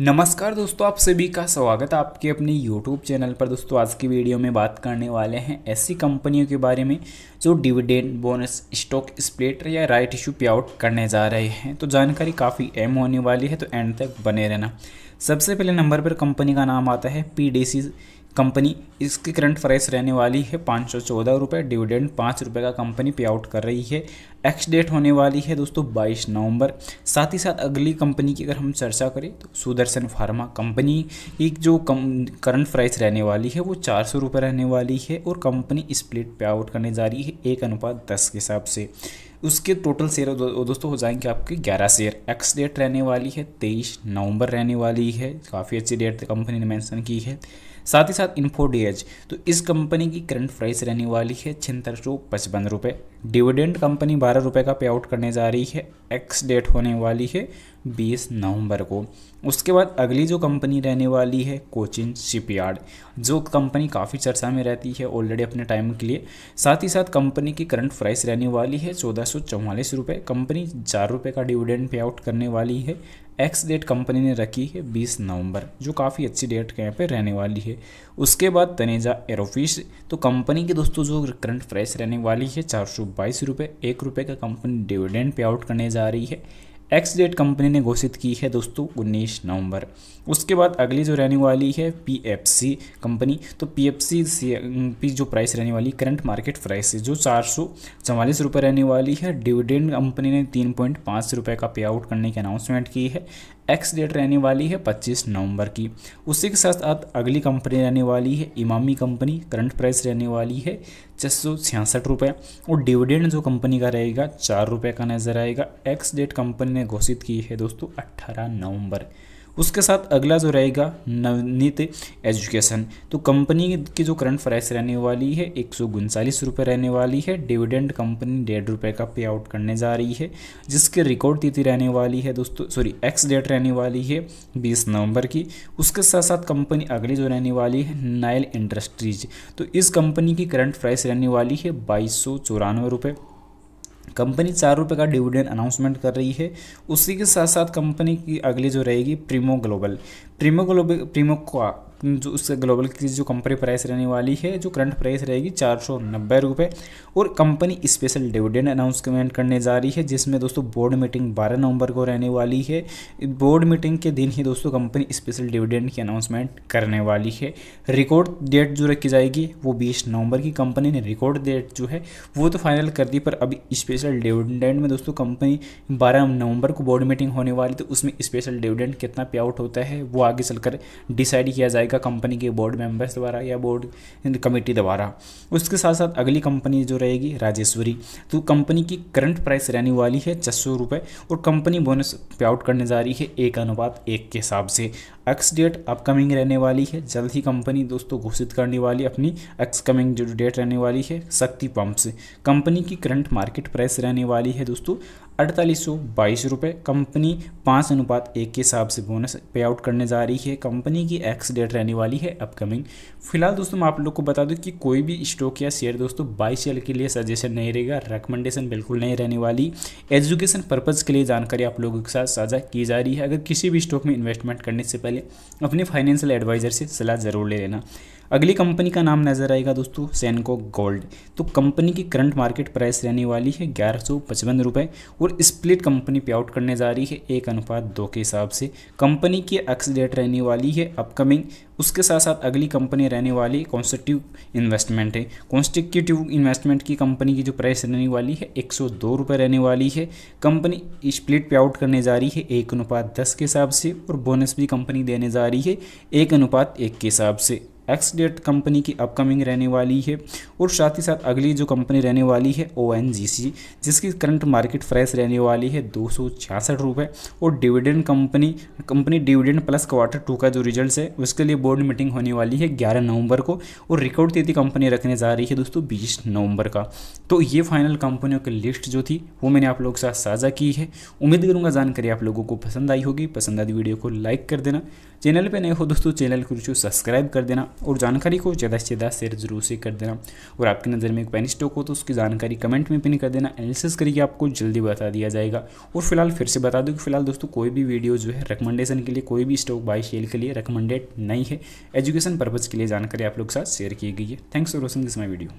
नमस्कार दोस्तों आप सभी का स्वागत है आपके अपने YouTube चैनल पर दोस्तों आज की वीडियो में बात करने वाले हैं ऐसी कंपनियों के बारे में जो डिविडेंड बोनस स्टॉक स्प्लिट या राइट इशू पे आउट करने जा रहे हैं तो जानकारी काफ़ी एम होने वाली है तो एंड तक बने रहना सबसे पहले नंबर पर कंपनी का नाम आता है पी कंपनी इसकी करंट प्राइस रहने वाली है पाँच सौ चौदह रुपये डिविडेंड पाँच रुपये का कंपनी पे आउट कर रही है एक्स डेट होने वाली है दोस्तों बाईस नवंबर साथ ही साथ अगली कंपनी की अगर हम चर्चा करें तो सुदर्शन फार्मा कंपनी एक जो कम करंट प्राइस रहने वाली है वो चार सौ रुपये रहने वाली है और कंपनी स्प्लिट पे आउट करने जा रही है एक अनुपात दस के हिसाब से उसके टोटल शेयर दो, दोस्तों हो जाएंगे आपके ग्यारह शेयर एक्स डेट रहने वाली है तेईस नवंबर रहने वाली है काफ़ी अच्छी डेट कंपनी ने मेंशन की है साथ ही साथ इन्फोडेज तो इस कंपनी की करंट प्राइस रहने वाली है छिहत्तर सौ पचपन रुपये डिविडेंड कंपनी बारह रुपये का पे आउट करने जा रही है एक्स डेट होने वाली है बीस नवंबर को उसके बाद अगली जो कंपनी रहने वाली है कोचिन शिपयार्ड जो कंपनी काफ़ी चर्चा में रहती है ऑलरेडी अपने टाइम के लिए साथ ही साथ कंपनी की करंट प्राइस रहने वाली है चौदह सौ चौवालीस रुपये कंपनी चार रुपये का डिविडेंड पे आउट करने वाली है एक्स डेट कंपनी ने रखी है 20 नवंबर जो काफ़ी अच्छी डेट के यहाँ पे रहने वाली है उसके बाद तनेजा एरोफिश तो कंपनी की दोस्तों जो करंट प्राइस रहने वाली है चार सौ बाईस रुपये एक रुपये का कंपनी डिविडेंड पे आउट करने जा रही है एक्स डेट कंपनी ने घोषित की है दोस्तों उन्नीस नवंबर उसके बाद अगली जो रहने वाली है पीएफसी कंपनी तो पीएफसी पी जो प्राइस रहने वाली करंट मार्केट प्राइस जो चार सौ चवालीस रुपये रहने वाली है डिविडेंड कंपनी ने तीन पॉइंट पाँच रुपये का पे आउट करने की अनाउंसमेंट की है एक्स डेट रहने वाली है 25 नवंबर की उसी के साथ साथ अगली कंपनी रहने वाली है इमामी कंपनी करंट प्राइस रहने वाली है छः सौ छियासठ रुपये और डिविडेंड जो कंपनी का रहेगा चार रुपये का नज़र आएगा एक्स डेट कंपनी ने घोषित की है दोस्तों अट्ठारह नवंबर उसके साथ अगला जो रहेगा नवनीत एजुकेशन तो कंपनी की जो करंट प्राइस रहने वाली है एक सौ रहने वाली है डिविडेंड कंपनी डेढ़ रुपये का पे आउट करने जा रही है जिसके रिकॉर्ड तिथि रहने वाली है दोस्तों सॉरी एक्स डेट रहने वाली है बीस नवंबर की उसके साथ साथ कंपनी अगली जो रहने वाली है नायल इंडस्ट्रीज तो इस कंपनी की करंट प्राइस रहने वाली है बाईस सौ चौरानवे रुपये कंपनी चार रुपये का डिविडेंड अनाउंसमेंट कर रही है उसी के साथ साथ कंपनी की अगली जो रहेगी Primo Global Primo Global Primo का जो उससे ग्लोबल की जो कंपनी प्राइस रहने वाली है जो करंट प्राइस रहेगी चार सौ नब्बे रुपये और कंपनी स्पेशल डिविडेंड अनाउंसमेंट करने जा रही है जिसमें दोस्तों बोर्ड मीटिंग बारह नवंबर को रहने वाली है बोर्ड मीटिंग के दिन ही दोस्तों कंपनी स्पेशल डिविडेंड की अनाउंसमेंट करने वाली है रिकॉर्ड डेट जो रखी जाएगी वो बीस नवंबर की कंपनी ने रिकॉर्ड डेट जो है वो तो फाइनल कर दी पर अभी स्पेशल डिविडेंड में दोस्तों कंपनी बारह नवंबर को बोर्ड मीटिंग होने वाली तो उसमें स्पेशल डिविडेंड कितना पे आउट होता है वो आगे चलकर डिसाइड किया जाएगा जाएगा कंपनी के बोर्ड मेंबर्स द्वारा या बोर्ड कमेटी द्वारा उसके साथ साथ अगली कंपनी जो रहेगी राजेश्वरी तो कंपनी की करंट प्राइस रहने वाली है छः सौ रुपये और कंपनी बोनस पे आउट करने जा रही है एक अनुपात एक के हिसाब से एक्स डेट अपकमिंग रहने वाली है जल्द ही कंपनी दोस्तों घोषित करने वाली अपनी एक्स कमिंग जो डेट रहने वाली है शक्ति पंप से कंपनी की करंट मार्केट प्राइस रहने वाली है दोस्तों अड़तालीस सौ बाईस रुपये कंपनी पाँच अनुपात एक के हिसाब से बोनस पे आउट करने जा रही है कंपनी की एक्स डेट रहने वाली है अपकमिंग फिलहाल दोस्तों मैं आप लोग को बता दूं कि कोई भी स्टॉक या शेयर दोस्तों बाई शेयर के लिए सजेशन नहीं रहेगा रिकमेंडेशन बिल्कुल नहीं रहने वाली एजुकेशन पर्पज़ के लिए जानकारी आप लोगों के साथ साझा की जा रही है अगर किसी भी स्टॉक में इन्वेस्टमेंट करने से पहले अपने फाइनेंशियल एडवाइज़र से सलाह ज़रूर ले लेना अगली कंपनी का नाम नज़र आएगा दोस्तों सैनको गोल्ड तो कंपनी की करंट मार्केट प्राइस रहने वाली है ग्यारह सौ पचपन रुपये और स्प्लिट कंपनी पे आउट करने जा रही है एक अनुपात दो के हिसाब से कंपनी की एक्स डेट रहने वाली है अपकमिंग उसके साथ साथ अगली कंपनी रहने वाली कॉन्स्टिट्यूव इन्वेस्टमेंट है कॉन्स्टिक्यूटिव इन्वेस्टमेंट की कंपनी की जो प्राइस रहने वाली है एक सौ दो रुपये रहने वाली है कंपनी स्प्लिट पे आउट करने जा रही है एक अनुपात दस के हिसाब से और बोनस भी कंपनी देने जा रही है एक अनुपात एक के हिसाब से एक्स डेट कंपनी की अपकमिंग रहने वाली है और साथ ही साथ अगली जो कंपनी रहने वाली है ओ जिसकी करंट मार्केट प्राइस रहने वाली है दो सौ और dividend company company dividend plus quarter two का जो रिजल्ट है उसके लिए बोर्ड मीटिंग होने वाली है ग्यारह नवंबर को और रिकॉर्ड तिथि कंपनी रखने जा रही है दोस्तों बीस नवंबर का तो ये फाइनल कंपनियों की लिस्ट जो थी वो मैंने आप लोगों के साथ साझा की है उम्मीद करूँगा जानकारी आप लोगों को पसंद आई होगी पसंद आई वीडियो को लाइक कर देना चैनल पे नए हो दोस्तों चैनल को जो सब्सक्राइब कर देना और जानकारी को ज़्यादा से ज़्यादा शेयर जरूर से कर देना और आपकी नज़र में एक पेन स्टॉक हो तो उसकी जानकारी कमेंट में पिन कर देना एनालिसिस करके आपको जल्दी बता दिया जाएगा और फिलहाल फिर से बता दूँ कि फिलहाल दोस्तों कोई भी वीडियो जो है रिकमेंडेशन के लिए कोई भी स्टॉक बाई शेयर के लिए रिकमेंडेड नहीं है एजुकेशन पर्पज़ के लिए जानकारी आप लोग के साथ शेयर की गई है thanks for watching this my video